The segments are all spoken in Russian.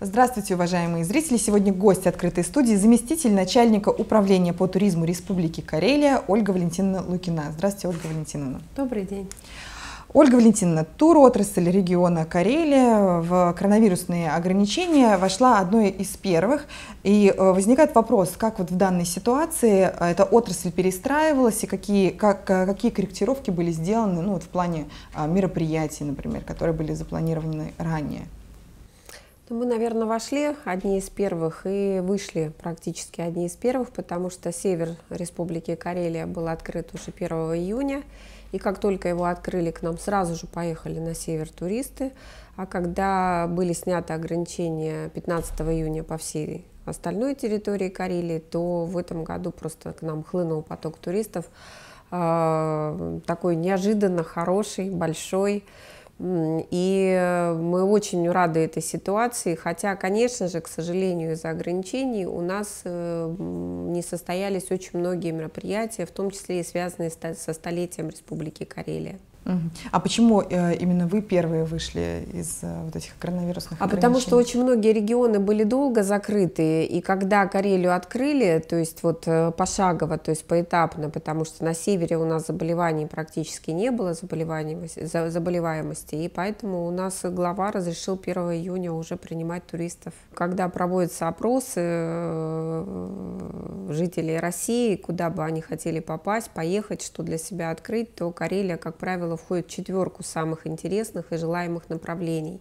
Здравствуйте, уважаемые зрители! Сегодня гость открытой студии, заместитель начальника управления по туризму Республики Карелия Ольга Валентиновна Лукина. Здравствуйте, Ольга Валентиновна. Добрый день. Ольга Валентиновна, туротрасль региона Карелия в коронавирусные ограничения вошла одной из первых. И э, возникает вопрос, как вот в данной ситуации э, эта отрасль перестраивалась и какие, как, э, какие корректировки были сделаны ну, вот в плане а, мероприятий, например, которые были запланированы ранее? Ну, мы, наверное, вошли одни из первых и вышли практически одни из первых, потому что север Республики Карелия был открыт уже 1 июня. И как только его открыли, к нам сразу же поехали на север туристы. А когда были сняты ограничения 15 июня по всей остальной территории Карелии, то в этом году просто к нам хлынул поток туристов а, такой неожиданно хороший, большой. И э, мы очень рады этой ситуации, хотя, конечно же, к сожалению, из-за ограничений у нас э, не состоялись очень многие мероприятия, в том числе и связанные со столетием Республики Карелия. А почему э, именно вы первые вышли из э, вот этих коронавирусных А потому что очень многие регионы были долго закрыты, и когда Карелию открыли, то есть вот э, пошагово, то есть поэтапно, потому что на севере у нас заболеваний практически не было, заболеваемости, заболеваемости и поэтому у нас глава разрешил 1 июня уже принимать туристов. Когда проводятся опросы жителей России, куда бы они хотели попасть, поехать, что для себя открыть, то Карелия, как правило, входит в четверку самых интересных и желаемых направлений.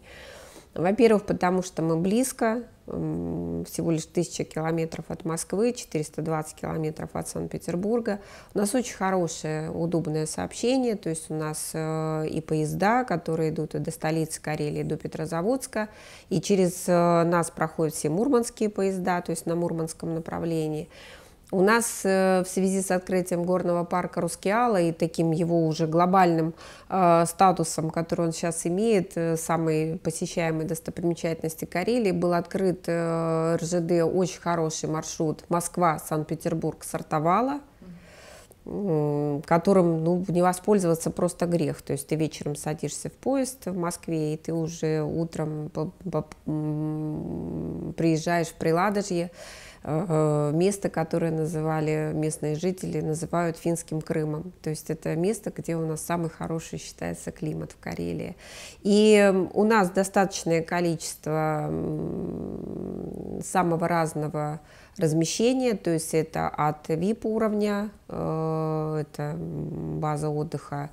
Во-первых, потому что мы близко, всего лишь 1000 километров от Москвы, 420 километров от Санкт-Петербурга. У нас очень хорошее, удобное сообщение, то есть у нас э, и поезда, которые идут и до столицы Карелии, и до Петрозаводска, и через э, нас проходят все мурманские поезда, то есть на мурманском направлении. У нас э, в связи с открытием горного парка Рускеала и таким его уже глобальным э, статусом, который он сейчас имеет, э, самые посещаемые достопримечательности Карелии, был открыт РЖД очень хороший маршрут Москва-Санкт-Петербург-Сартовала – которым ну, не воспользоваться просто грех. То есть ты вечером садишься в поезд в Москве, и ты уже утром приезжаешь в Приладожье, э, место, которое называли местные жители, называют финским Крымом. То есть это место, где у нас самый хороший считается климат в Карелии. И у нас достаточное количество самого разного размещение, то есть это от VIP уровня, э, это база отдыха,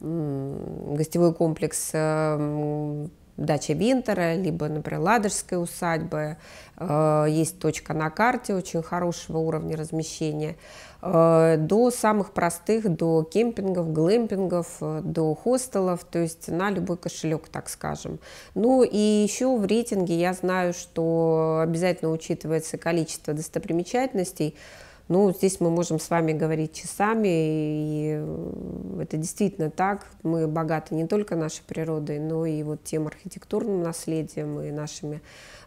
гостевой комплекс э, дача Винтера, либо, например, Ладожская усадьба. Э, есть точка на карте очень хорошего уровня размещения. Э, до самых простых, до кемпингов, глэмпингов, э, до хостелов, то есть на любой кошелек, так скажем. Ну и еще в рейтинге я знаю, что обязательно учитывается количество достопримечательностей, ну, здесь мы можем с вами говорить часами, и это действительно так. Мы богаты не только нашей природой, но и вот тем архитектурным наследием и нашими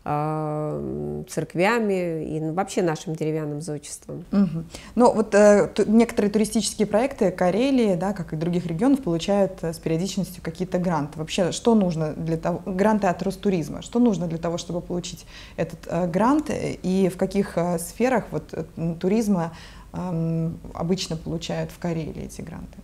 а, церквями и ну, вообще нашим деревянным зодчеством. Угу. Ну вот э, некоторые туристические проекты Карелии, да, как и других регионов, получают э, с периодичностью какие-то гранты. Вообще, что нужно для того, гранты от Ростуризма, что нужно для того, чтобы получить этот э, грант и в каких э, сферах вот э, туризма эм, обычно получают в Карелии эти гранты?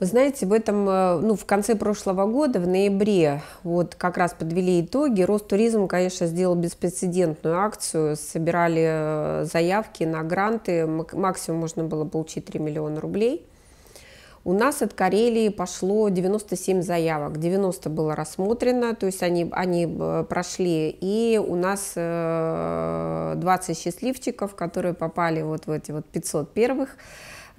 Вы знаете, в этом, э, ну, в конце прошлого года, в ноябре, вот как раз подвели итоги. Ростуризм, конечно, сделал беспрецедентную акцию. Собирали э, заявки на гранты. Максимум можно было получить 3 миллиона рублей. У нас от Карелии пошло 97 заявок. 90 было рассмотрено, то есть они, они э, прошли. И у нас 20 счастливчиков, которые попали вот в эти вот 500 первых.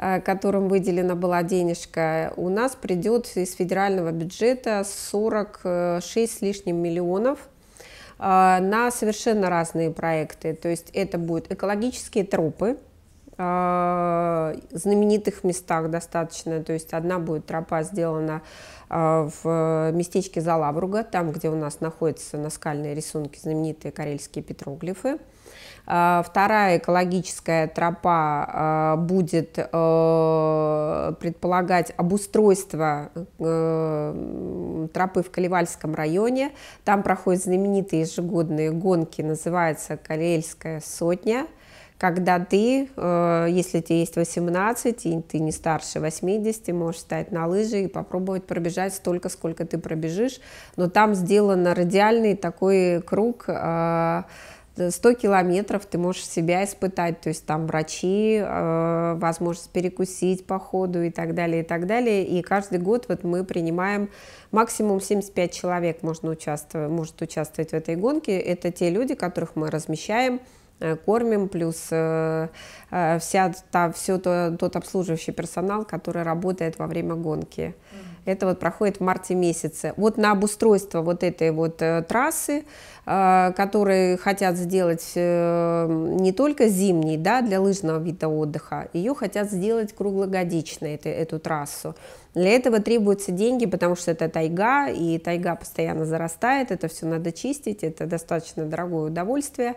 Э, которым выделена была денежка, у нас придет из федерального бюджета 46 э, с лишним миллионов э, на совершенно разные проекты. То есть это будут экологические тропы, а, знаменитых местах достаточно. То есть одна будет тропа сделана а, в местечке Залавруга, там, где у нас находятся наскальные рисунки, знаменитые карельские петроглифы. А, вторая экологическая тропа будет предполагать обустройство тропы в Каливальском районе. Там проходят знаменитые ежегодные гонки, называется «Карельская сотня» когда ты, э, если тебе есть 18, и ты не старше 80, можешь встать на лыжи и попробовать пробежать столько, сколько ты пробежишь, но там сделан радиальный такой круг 100 э, километров ты можешь себя испытать, то есть там врачи, э, возможность перекусить по ходу и так далее, и так далее. И каждый год вот мы принимаем максимум 75 человек можно участвовать, может участвовать в этой гонке. Это те люди, которых мы размещаем Э, кормим, плюс э, э, вся, та, все тот обслуживающий персонал, который работает во время гонки. Mm-hmm. Это вот проходит в марте месяце. Вот на обустройство вот этой вот э, трассы, э, которые хотят сделать э, не только зимней, да, для лыжного вида отдыха, ее хотят сделать круглогодичной, эту, эту трассу. Для этого требуются деньги, потому что это тайга, и тайга постоянно зарастает, это все надо чистить, это достаточно дорогое удовольствие.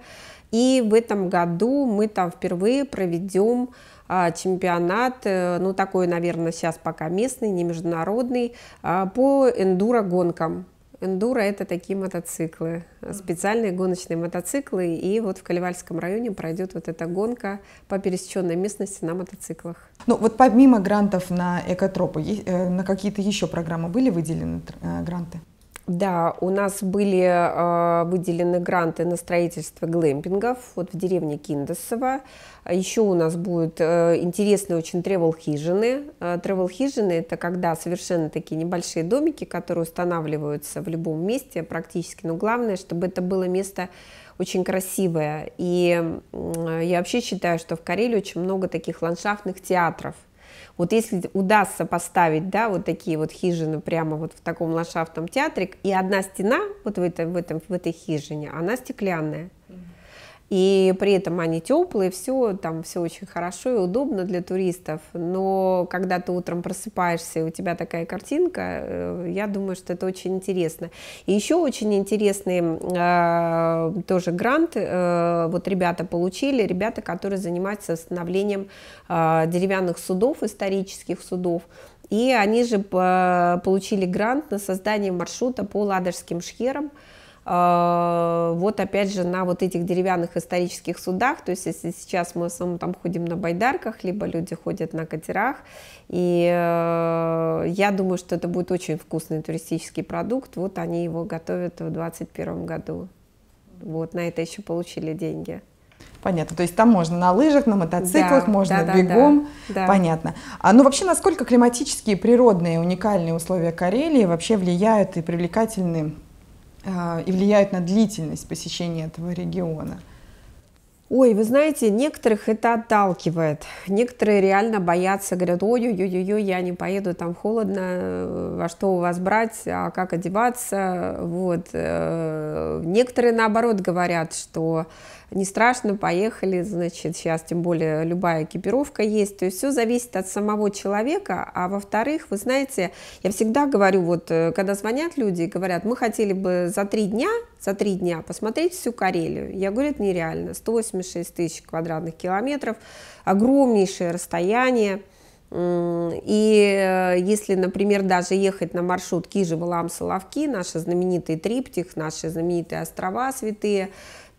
И в этом году мы там впервые проведем а, чемпионат, э, ну такой, наверное, сейчас пока местный, не международный, а, по эндуро-гонкам. Эндуро – это такие мотоциклы, э, специальные гоночные мотоциклы. И вот в Каливальском районе пройдет вот эта гонка по пересеченной местности на мотоциклах. Ну вот помимо грантов на экотропы, э, на какие-то еще программы были выделены гранты? Да, у нас были э, выделены гранты на строительство глэмпингов вот в деревне Киндосово. Еще у нас будут э, интересные очень тревел-хижины. тревел-хижины э, – это когда совершенно такие небольшие домики, которые устанавливаются в любом месте практически. Но главное, чтобы это было место очень красивое. И э, я вообще считаю, что в Карелии очень много таких ландшафтных театров – вот если удастся поставить, да, вот такие вот хижины прямо вот в таком ландшафтном театре, и одна стена вот в, этом, в, этом, в этой хижине, она стеклянная, и при этом они теплые, все, там все очень хорошо и удобно для туристов, но когда ты утром просыпаешься, и у тебя такая картинка, э, я думаю, что это очень интересно. И еще очень интересный э, тоже грант, э, вот ребята получили, ребята, которые занимаются восстановлением э, а, деревянных судов, исторических судов, и они же э, получили грант на создание маршрута по Ладожским шхерам, а, вот опять же на вот этих деревянных исторических судах, то есть если сейчас мы сам там ходим на байдарках, либо люди ходят на катерах, и э, я думаю, что это будет очень вкусный туристический продукт, вот они его готовят в 2021 году, вот на это еще получили деньги. Понятно. То есть там можно на лыжах, на мотоциклах, да, можно да, бегом. Да, да. Понятно. А ну вообще, насколько климатические, природные, уникальные условия Карелии вообще влияют и привлекательны а, и влияют на длительность посещения этого региона? Ой, вы знаете, некоторых это отталкивает. Некоторые реально боятся, говорят, ой-ой-ой, я не поеду, там холодно, э, во что у вас брать, а как одеваться. Вот. Э, некоторые, наоборот, говорят, что не страшно, поехали, значит, сейчас тем более любая экипировка есть. То есть все зависит от самого человека, а во-вторых, вы знаете, я всегда говорю, вот э, когда звонят люди и говорят, мы хотели бы за три дня, за три дня посмотреть всю Карелию. Я говорю, это нереально, 186 тысяч квадратных километров, огромнейшее расстояние. И э, если, например, даже ехать на маршрут Кижева, Ламса, соловки наши знаменитые триптих, наши знаменитые острова святые,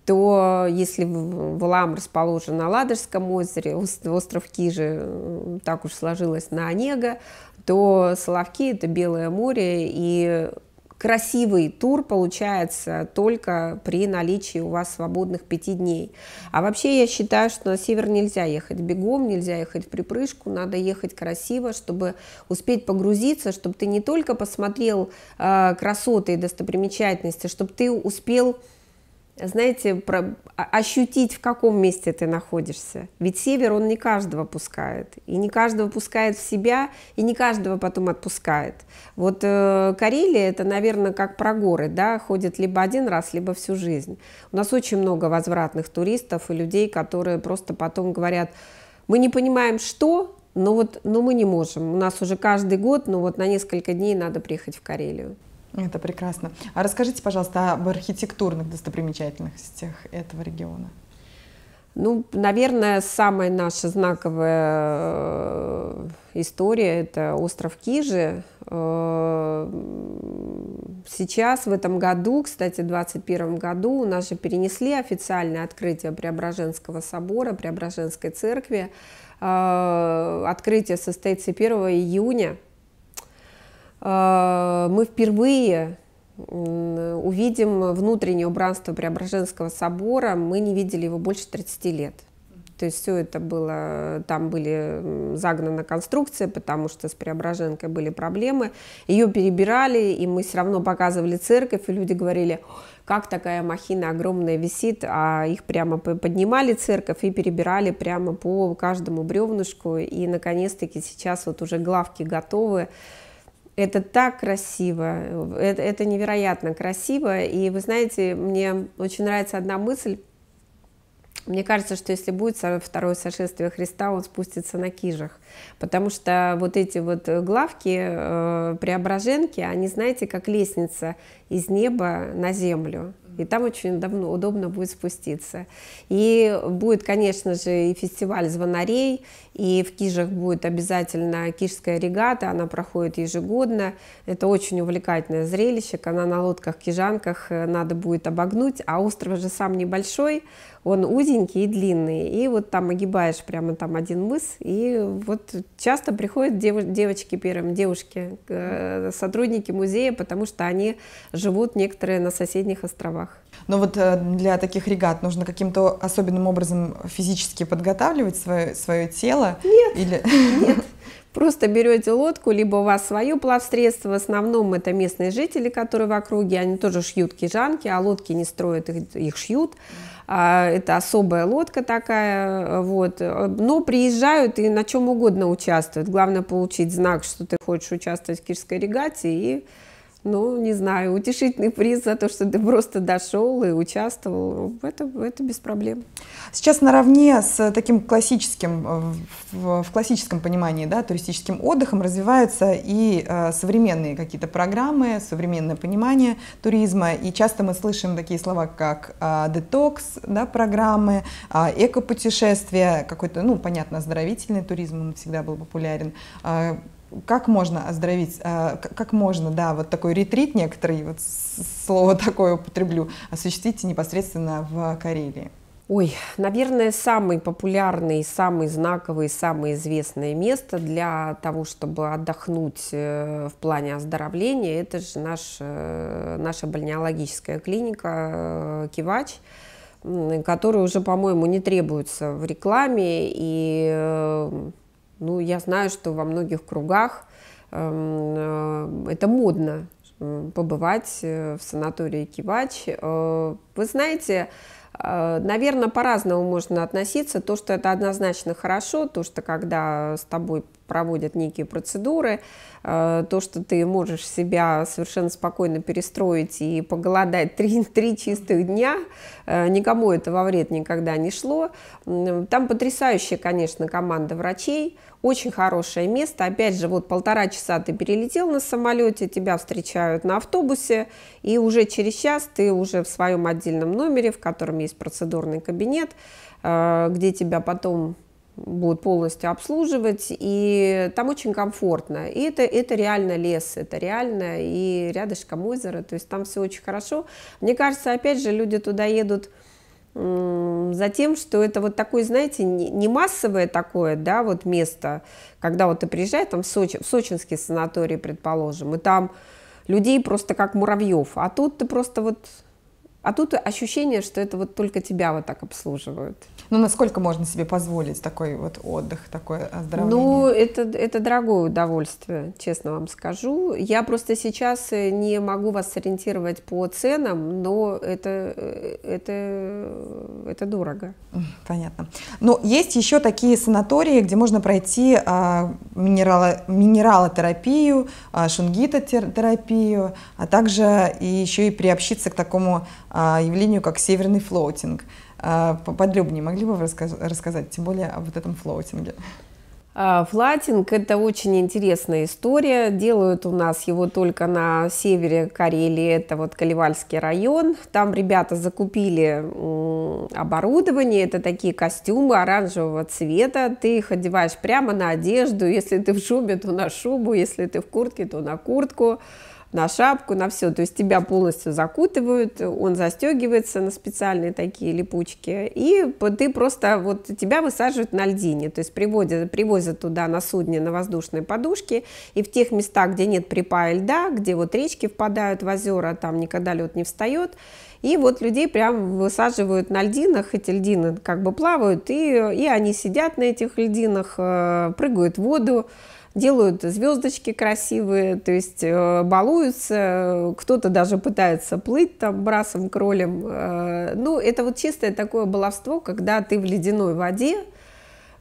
то если Валаам расположен на Ладожском озере, остров Кижи э, так уж сложилось на Онега, то Соловки – это Белое море, и красивый тур получается только при наличии у вас свободных пяти дней. А вообще я считаю, что на север нельзя ехать бегом, нельзя ехать в припрыжку, надо ехать красиво, чтобы успеть погрузиться, чтобы ты не только посмотрел э, красоты и достопримечательности, чтобы ты успел знаете, про, а, ощутить, в каком месте ты находишься. Ведь север, он не каждого пускает. И не каждого пускает в себя, и не каждого потом отпускает. Вот э, Карелия, это, наверное, как про горы, да, ходит либо один раз, либо всю жизнь. У нас очень много возвратных туристов и людей, которые просто потом говорят, мы не понимаем, что, но вот но мы не можем. У нас уже каждый год, но вот на несколько дней надо приехать в Карелию. Это прекрасно. А расскажите, пожалуйста, об архитектурных достопримечательностях этого региона. Ну, наверное, самая наша знаковая э, история – это остров Кижи. Э, сейчас, в этом году, кстати, в 2021 году, у нас же перенесли официальное открытие Преображенского собора, Преображенской церкви. Э, открытие состоится 1 июня Э, мы впервые увидим внутреннее убранство Преображенского собора. Мы не видели его больше 30 лет. То есть все это было, там были загнана конструкция, потому что с Преображенкой были проблемы. Ее перебирали, и мы все равно показывали церковь, и люди говорили, как такая махина огромная висит, а их прямо поднимали церковь и перебирали прямо по каждому бревнышку. И, наконец-таки, сейчас вот уже главки готовы это так красиво, это, это невероятно красиво. И вы знаете, мне очень нравится одна мысль. Мне кажется, что если будет второе сошествие Христа, он спустится на кижах. Потому что вот эти вот главки, э, преображенки, они, знаете, как лестница из неба на землю. И там очень давно, удобно будет спуститься. И будет, конечно же, и фестиваль звонарей, и в Кижах будет обязательно Кижская регата, она проходит ежегодно. Это очень увлекательное зрелище, когда на лодках-кижанках э, надо будет обогнуть, а остров же сам небольшой, он узенький и длинный, и вот там огибаешь прямо там один мыс, и вот часто приходят дев, девочки первым, девушки, э, сотрудники музея, потому что они живут некоторые на соседних островах. Но ну вот э, для таких регат нужно каким-то особенным образом физически подготавливать свое, свое тело? Нет, или... нет. Просто берете лодку, либо у вас свое плавсредство, в основном это местные жители, которые в округе, они тоже шьют кижанки, а лодки не строят, их, их шьют. А, это особая лодка такая, вот. Но приезжают и на чем угодно участвуют. Главное получить знак, что ты хочешь участвовать в кирской регате и ну, не знаю, утешительный приз за то, что ты просто дошел и участвовал, это, это без проблем. Сейчас наравне с таким классическим, э, в, в классическом понимании, да, туристическим отдыхом развиваются и э, современные какие-то программы, современное понимание туризма, и часто мы слышим такие слова, как э, детокс, да, программы, э, эко какой-то, ну, понятно, оздоровительный туризм, он всегда был популярен, э, как можно оздоровить, а, как можно, да, вот такой ретрит некоторые, вот слово такое употреблю, осуществить непосредственно в Карелии? Ой, наверное, самый популярный, самый знаковый, самое известное место для того, чтобы отдохнуть э, в плане оздоровления, это же наш, э, наша бальнеологическая клиника э, «Кивач», которая уже, по-моему, не требуется в рекламе, и ну, я знаю, что во многих кругах эм, э, это модно э, побывать э, в санатории Кивач. Вы знаете, наверное, по-разному можно относиться. То, что это однозначно хорошо, то, что когда с тобой проводят некие процедуры, э, то, что ты можешь себя совершенно спокойно перестроить и поголодать три, три чистых дня, э, никому это во вред никогда не шло. Там потрясающая, конечно, команда врачей, очень хорошее место. Опять же, вот полтора часа ты перелетел на самолете, тебя встречают на автобусе, и уже через час ты уже в своем отдельном номере, в котором есть процедурный кабинет, э, где тебя потом будут полностью обслуживать, и там очень комфортно. И это, это реально лес, это реально и рядышком озеро, то есть там все очень хорошо. Мне кажется, опять же, люди туда едут за тем, что это вот такое, знаете, не массовое такое, да, вот место, когда вот ты приезжаешь, там в, Сочи, в сочинский санаторий, предположим, и там людей просто как муравьев, а тут ты просто вот а тут ощущение, что это вот только тебя вот так обслуживают. Ну, насколько можно себе позволить такой вот отдых, такое оздоровление? Ну, это, это дорогое удовольствие, честно вам скажу. Я просто сейчас э, не могу вас сориентировать по ценам, но это, э, это, э, это дорого. Понятно. Но ну, есть еще такие санатории, где можно пройти а, минерало, минералотерапию, а, шунгитотерапию, а также и еще и приобщиться к такому а, а, явлению, как северный флоутинг. А, подробнее могли бы вы рассказать, тем более о вот этом флоутинге? А, флатинг – это очень интересная история. Делают у нас его только на севере Карелии, это вот Каливальский район. Там ребята закупили оборудование, это такие костюмы оранжевого цвета. Ты их одеваешь прямо на одежду. Если ты в шубе, то на шубу, если ты в куртке, то на куртку на шапку, на все. То есть тебя полностью закутывают, он застегивается на специальные такие липучки, и ты просто, вот тебя высаживают на льдине, то есть приводят, привозят туда на судне на воздушные подушки, и в тех местах, где нет припая льда, где вот речки впадают в озера, там никогда лед не встает, и вот людей прям высаживают на льдинах, эти льдины как бы плавают, и, и они сидят на этих льдинах, э, прыгают в воду, делают звездочки красивые, то есть э, балуются, кто-то даже пытается плыть там брасом, кролем. Э, ну, это вот чистое такое баловство, когда ты в ледяной воде, э,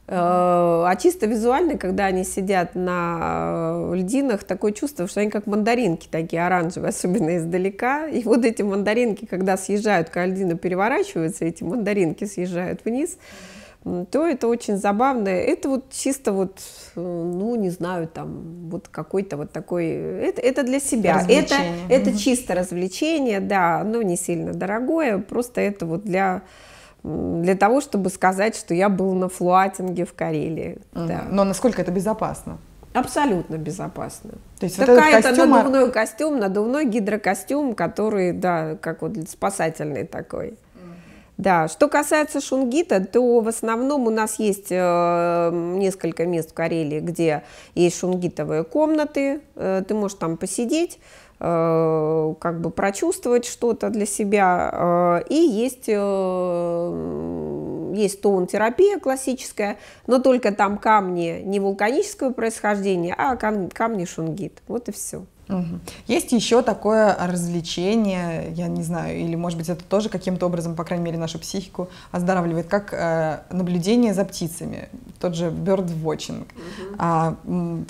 а чисто визуально, когда они сидят на льдинах, такое чувство, что они как мандаринки такие оранжевые, особенно издалека. И вот эти мандаринки, когда съезжают, когда льдина переворачивается, эти мандаринки съезжают вниз. Mm то это очень забавно. Это вот чисто вот, э, ну, не знаю, там, вот какой-то вот такой... Это, это для себя. Это, это чисто развлечение, да, оно не сильно дорогое, просто это вот для для того, чтобы сказать, что я был на флуатинге в Карелии. Угу. Да. Но насколько это безопасно? Абсолютно безопасно. То есть Такая вот это костюм... А надувной костюм, надувной гидрокостюм, который, да, как вот спасательный такой. Да, что касается шунгита, то в основном у нас есть э, несколько мест в Карелии, где есть шунгитовые комнаты, э, ты можешь там посидеть, э, как бы прочувствовать что-то для себя, э, и есть э, есть тоун-терапия классическая, но только там камни не вулканического происхождения, а камни шунгит. Вот и все. Есть еще такое развлечение, я не знаю, или может быть это тоже каким-то образом, по крайней мере, нашу психику оздоравливает, как э, наблюдение за птицами, тот же bird watching. Угу. А,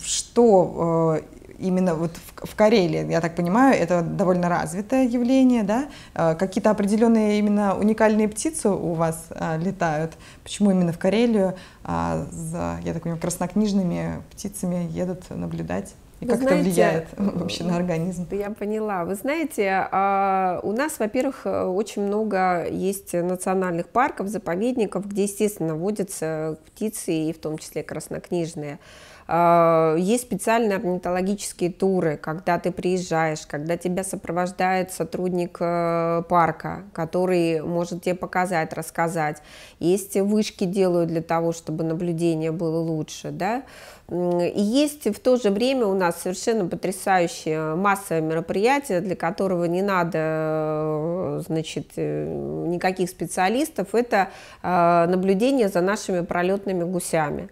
что э, именно вот в, в Карелии, я так понимаю, это довольно развитое явление, да? Э, какие-то определенные именно уникальные птицы у вас э, летают. Почему именно в Карелию э, за, я так понимаю, краснокнижными птицами едут наблюдать? вы как знаете, это влияет вообще на организм? Я поняла. Вы знаете, а, у нас, во-первых, э, очень много есть национальных парков, заповедников, где, естественно, водятся птицы, и в том числе краснокнижные. Э, есть специальные орнитологические туры, когда ты приезжаешь, когда тебя сопровождает сотрудник э, парка, который может тебе показать, рассказать. Есть вышки делают для того, чтобы наблюдение было лучше, да. И есть в то же время у нас совершенно потрясающее массовое мероприятие, для которого не надо, э, значит, никаких специалистов. Это наблюдение за нашими пролетными гусями.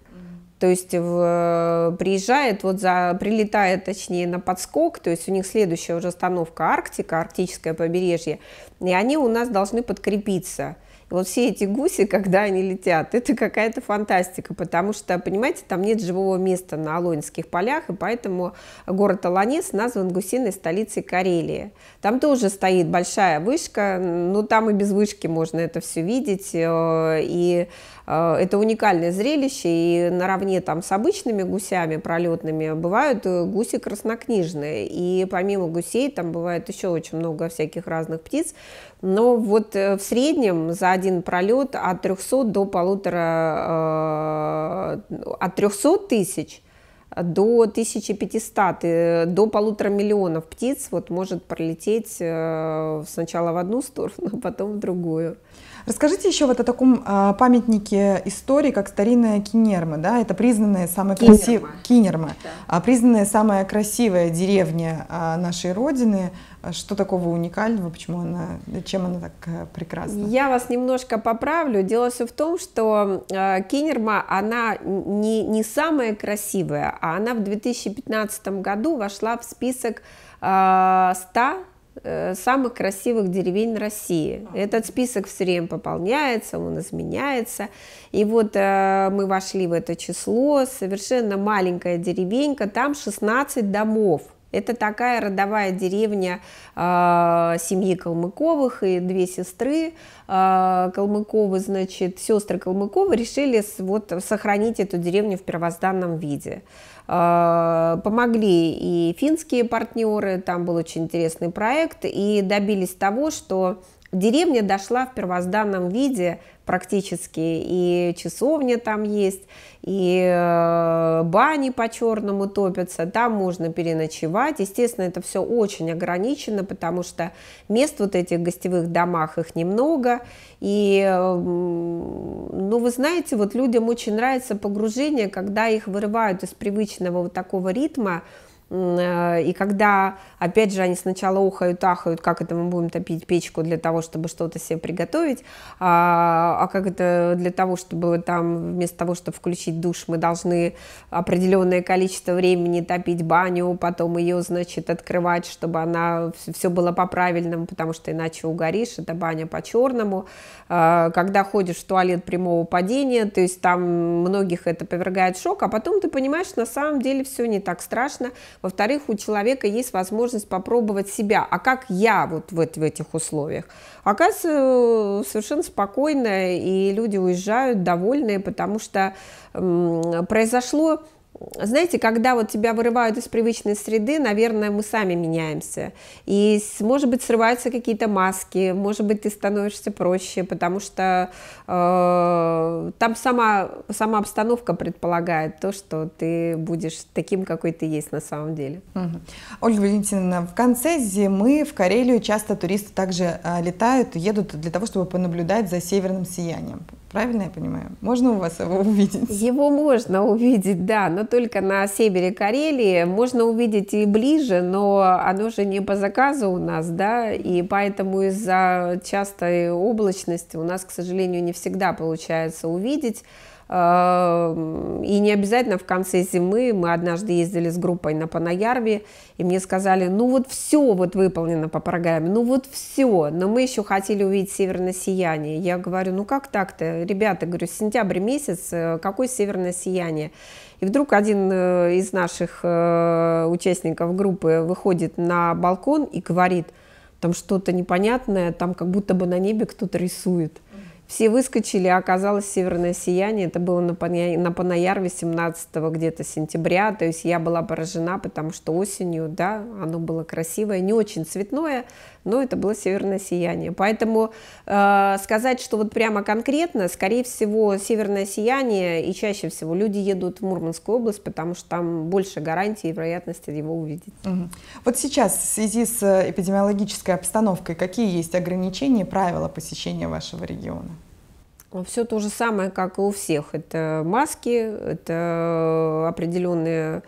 То есть в, приезжает, вот за, прилетает, точнее, на подскок, то есть у них следующая уже остановка Арктика, арктическое побережье, и они у нас должны подкрепиться. И вот все эти гуси, когда они летят, это какая-то фантастика, потому что, понимаете, там нет живого места на Алонинских полях, и поэтому город Аланец назван гусиной столицей Карелии. Там тоже стоит большая вышка, но ну, там и без вышки можно это все видеть, э, и Э, это уникальное зрелище, и наравне там с обычными гусями пролетными бывают э, гуси краснокнижные, и помимо гусей там бывает еще очень много всяких разных птиц, но вот э, в среднем за один пролет от 300 до полутора, от 300 тысяч до 1500, до полутора миллионов птиц вот может пролететь сначала в одну сторону, а потом в другую. Расскажите еще вот о таком а, памятнике истории, как старинная Кинерма. Да? Это признанная самая красивая... Кинерма. Да. А, признанная самая красивая деревня а, нашей Родины. А, что такого уникального, почему она, чем она так э, прекрасна? Я вас немножко поправлю. Дело все в том, что э, а, Кинерма, она не, не самая красивая, а она в 2015 году вошла в список э, а, 100 Э, самых красивых деревень России. Этот список все время пополняется, он изменяется. И вот э, мы вошли в это число, совершенно маленькая деревенька, там 16 домов. Это такая родовая деревня э, семьи Калмыковых и две сестры э, Калмыковы, значит, сестры Калмыковы решили вот сохранить эту деревню в первозданном виде. Э, помогли и финские партнеры, там был очень интересный проект, и добились того, что деревня дошла в первозданном виде практически, и часовня там есть, и э, бани по-черному топятся, там можно переночевать. Естественно, это все очень ограничено, потому что мест вот этих гостевых домах их немного. И, эм, ну, вы знаете, вот людям очень нравится погружение, когда их вырывают из привычного вот такого ритма, Э, и когда, опять же, они сначала ухают, ахают, как это мы будем топить печку для того, чтобы что-то себе приготовить, а, а как это для того, чтобы там вместо того, чтобы включить душ, мы должны определенное количество времени топить баню, потом ее, значит, открывать, чтобы она все было по-правильному, потому что иначе угоришь, это баня по-черному. А, когда ходишь в туалет прямого падения, то есть там многих это повергает шок, а потом ты понимаешь, на самом деле все не так страшно, во-вторых, у человека есть возможность попробовать себя. А как я вот в, в этих условиях? Оказывается, э, совершенно спокойно, и люди уезжают довольные, потому что м, произошло знаете, когда вот тебя вырывают из привычной среды, наверное, мы сами меняемся. И, может быть, срываются какие-то маски, может быть, ты становишься проще, потому что э, там сама, сама обстановка предполагает то, что ты будешь таким, какой ты есть на самом деле. Угу. Ольга Валентиновна, в конце зимы в Карелию часто туристы также а, летают, едут для того, чтобы понаблюдать за северным сиянием. Правильно я понимаю? Можно у вас его увидеть? Его можно увидеть, да, но только на севере Карелии. Можно увидеть и ближе, но оно же не по заказу у нас, да, и поэтому из-за частой облачности у нас, к сожалению, не всегда получается увидеть. Эм, и не обязательно в конце зимы мы однажды ездили с группой на Панаярви, и мне сказали, ну вот все вот выполнено по программе, ну вот все, но мы еще хотели увидеть северное сияние. Я говорю, ну как так-то? Ребята, говорю, сентябрь месяц, э, какое северное сияние? И вдруг один э, из наших э, участников группы выходит на балкон и говорит, там что-то непонятное, там как будто бы на небе кто-то рисует. Все выскочили, а оказалось северное сияние. Это было на, Паня... на Панаярве 17 где-то сентября. То есть я была поражена, потому что осенью, да, оно было красивое, не очень цветное, но ну, это было северное сияние. Поэтому э, сказать, что вот прямо конкретно, скорее всего, северное сияние, и чаще всего люди едут в Мурманскую область, потому что там больше гарантий и вероятности его увидеть. Угу. Вот сейчас в связи с э, эпидемиологической обстановкой, какие есть ограничения правила посещения вашего региона? Ну, Все то же самое, как и у всех. Это маски, это э, определенные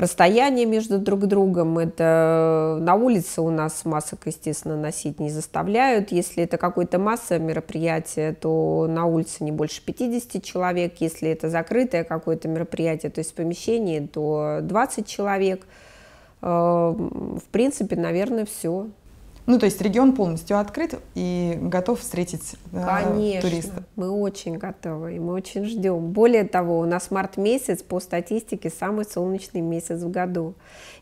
расстояние между друг другом. Это э, на улице у нас масок, естественно, носить не заставляют. Если это какое-то массовое мероприятие, то на улице не больше 50 человек. Если это закрытое какое-то мероприятие, то есть в помещении, то 20 человек. Э, в принципе, наверное, все. Ну, то есть регион полностью открыт и готов встретить э, Конечно, туриста. мы очень готовы и мы очень ждем. Более того, у нас март месяц по статистике самый солнечный месяц в году.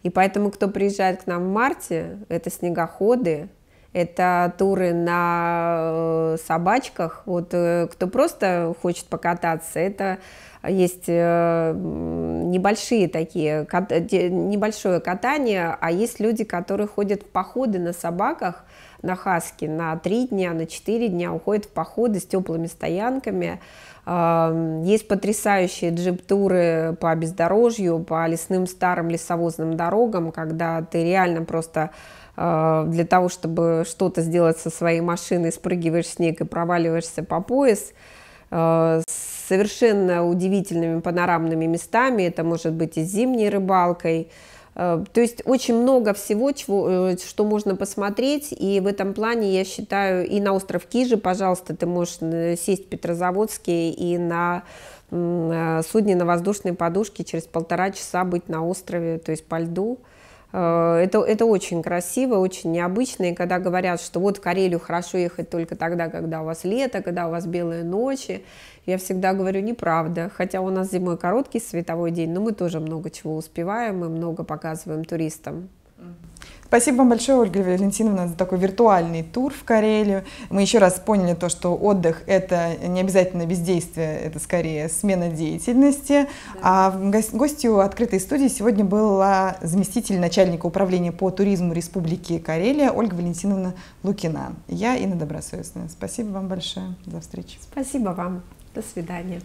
И поэтому, кто приезжает к нам в марте, это снегоходы, это туры на э, собачках. Вот э, кто просто хочет покататься, это есть э, небольшие такие, небольшое катание, а есть люди, которые ходят в походы на собаках, на хаске, на три дня, на четыре дня уходят в походы с теплыми стоянками. Есть потрясающие джип-туры по бездорожью, по лесным старым лесовозным дорогам, когда ты реально просто а, для того, чтобы что-то сделать со своей машиной, спрыгиваешь в снег и проваливаешься по пояс, а, с совершенно удивительными панорамными местами, это может быть и зимней рыбалкой, а, то есть очень много всего, чего, э, что можно посмотреть, и в этом плане, я считаю, и на остров Кижи, пожалуйста, ты можешь сесть в Петрозаводске и на судне на воздушной подушке через полтора часа быть на острове, то есть по льду. Э, это, это очень красиво, очень необычно. И когда говорят, что вот в Карелию хорошо ехать только тогда, когда у вас лето, когда у вас белые ночи, я всегда говорю, неправда. Хотя у нас зимой короткий световой день, но мы тоже много чего успеваем, мы много показываем туристам. Спасибо вам большое, Ольга Валентиновна, за такой виртуальный тур в Карелию. Мы еще раз поняли то, что отдых – это не обязательно бездействие, это скорее смена деятельности. Да. А гостью открытой студии сегодня была заместитель начальника управления по туризму Республики Карелия Ольга Валентиновна Лукина. Я Инна Добросовестная. Спасибо вам большое за встречу. Спасибо вам. До свидания.